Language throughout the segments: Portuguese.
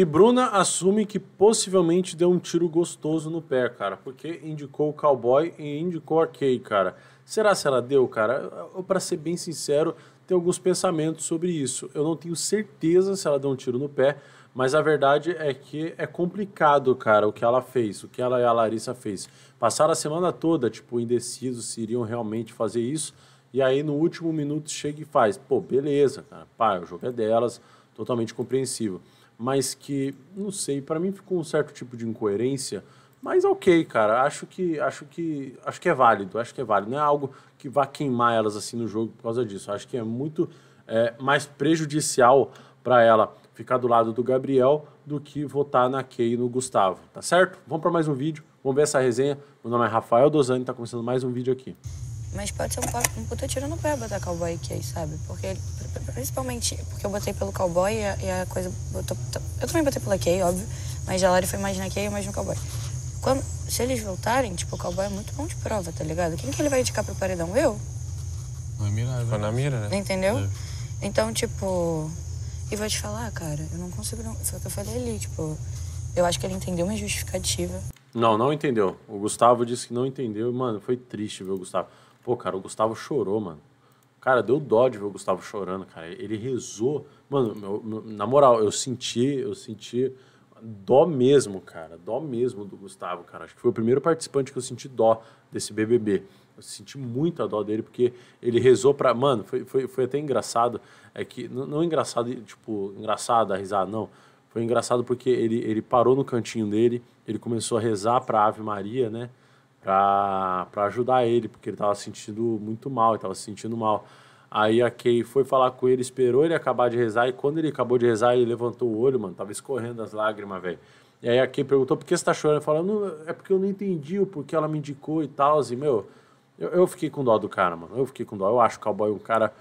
E Bruna assume que possivelmente deu um tiro gostoso no pé, cara, porque indicou o cowboy e indicou a Kay, cara. Será se ela deu, cara? Eu, pra ser bem sincero, tem alguns pensamentos sobre isso. Eu não tenho certeza se ela deu um tiro no pé, mas a verdade é que é complicado, cara, o que ela fez, o que ela e a Larissa fez. Passaram a semana toda, tipo, indecisos se iriam realmente fazer isso, e aí no último minuto chega e faz. Pô, beleza, cara, pá, o jogo é delas, totalmente compreensível mas que, não sei, para mim ficou um certo tipo de incoerência, mas ok, cara, acho que acho que acho que é válido, acho que é válido, não é algo que vá queimar elas assim no jogo por causa disso. Acho que é muito é, mais prejudicial para ela ficar do lado do Gabriel do que votar na Kay e no Gustavo, tá certo? Vamos para mais um vídeo, vamos ver essa resenha. Meu nome é Rafael Dosani, tá começando mais um vídeo aqui. Mas pode ser um, um puta tiro no pé botar cowboy aqui aí, sabe? Porque, principalmente, porque eu botei pelo cowboy e a, e a coisa. eu também botei pela Kay, óbvio. Mas a Lari foi mais na Kay e mais no cowboy. Quando, se eles voltarem, tipo, o cowboy é muito bom de prova, tá ligado? Quem que ele vai indicar pro paredão? Eu? Na mira, né? Foi na mira, né? Entendeu? É. Então, tipo. E vou te falar, cara, eu não consigo. Não, foi o que eu falei ali, tipo. Eu acho que ele entendeu uma justificativa. Não, não entendeu. O Gustavo disse que não entendeu. Mano, foi triste ver o Gustavo. Pô, cara, o Gustavo chorou, mano. Cara, deu dó de ver o Gustavo chorando, cara. Ele rezou. Mano, meu, meu, na moral, eu senti, eu senti dó mesmo, cara. Dó mesmo do Gustavo, cara. Acho que foi o primeiro participante que eu senti dó desse BBB. Eu senti muita dó dele, porque ele rezou pra. Mano, foi, foi, foi até engraçado. É que. Não, não engraçado, tipo, engraçado a risada, não. Foi engraçado porque ele, ele parou no cantinho dele, ele começou a rezar pra Ave Maria, né? para ajudar ele, porque ele estava se sentindo muito mal, estava se sentindo mal. Aí a Kay foi falar com ele, esperou ele acabar de rezar, e quando ele acabou de rezar, ele levantou o olho, mano, tava escorrendo as lágrimas, velho. E aí a Kay perguntou, por que você tá chorando? Ele falou, é porque eu não entendi o porquê ela me indicou e tal, e, meu, eu, eu fiquei com dó do cara, mano, eu fiquei com dó. Eu acho o Cowboy um cara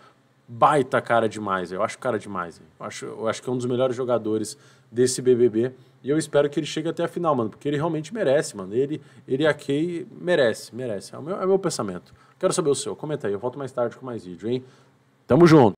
baita cara demais. Eu acho cara demais. Eu acho, eu acho que é um dos melhores jogadores desse BBB. E eu espero que ele chegue até a final, mano, porque ele realmente merece, mano. Ele, ele a Kay merece, merece. É o, meu, é o meu pensamento. Quero saber o seu. Comenta aí. Eu volto mais tarde com mais vídeo, hein? Tamo junto.